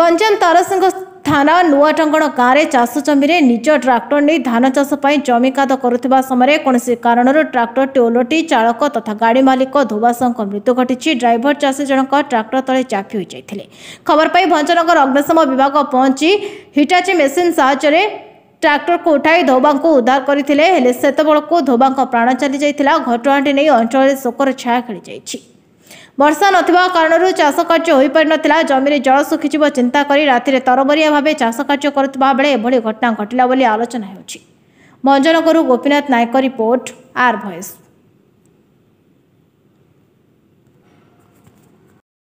ଗଞ୍ଜାମ ତାରସିଂହ ଥାନା ନୂଆଟଙ୍ଗଣ ଗାଁରେ ଚାଷ ଜମିରେ ନିଜ ଟ୍ରାକ୍ଟର ନେଇ ଧାନ ଚାଷ ପାଇଁ ଜମି କାଦ କରୁଥିବା ସମୟରେ କୌଣସି କାରଣରୁ ଟ୍ରାକ୍ଟରଟି ଓଲଟି ଚାଳକ ତଥା ଗାଡ଼ି ମାଲିକ ଧୋବାସଙ୍କ ମୃତ୍ୟୁ ଘଟିଛି ଡ୍ରାଇଭର ଚାଷୀ ଜଣଙ୍କ ଟ୍ରାକ୍ଟର ତଳେ ଚାପି ହୋଇଯାଇଥିଲେ ଖବର ପାଇ ଭଞ୍ଜନଗର ଅଗ୍ନିଶମ ବିଭାଗ ପହଞ୍ଚି ହିଟାଚି ମେସିନ୍ ସାହାଯ୍ୟରେ ଟ୍ରାକ୍ଟରକୁ ଉଠାଇ ଧୋବାଙ୍କୁ ଉଦ୍ଧାର କରିଥିଲେ ହେଲେ ସେତେବେଳକୁ ଧୋବାଙ୍କ ପ୍ରାଣ ଚାଲିଯାଇଥିଲା ଘଟଣାଟି ନେଇ ଅଞ୍ଚଳରେ ଶୋକର ଛାୟା ଖେଳିଯାଇଛି ବର୍ଷା ନଥିବା କାରଣରୁ ଚାଷ କାର୍ଯ୍ୟ ହୋଇପାରିନଥିଲା ଜମିରେ ଜଳ ଶୁଖିଯିବ ଚିନ୍ତା କରି ରାତିରେ ତରବରିଆ ଭାବେ ଚାଷ କାର୍ଯ୍ୟ କରୁଥିବା ବେଳେ ଏଭଳି ଘଟଣା ଘଟିଲା ବୋଲି ଆଲୋଚନା ହେଉଛି ମଞ୍ଜନଗରୁ Gopinath Nayak report R voice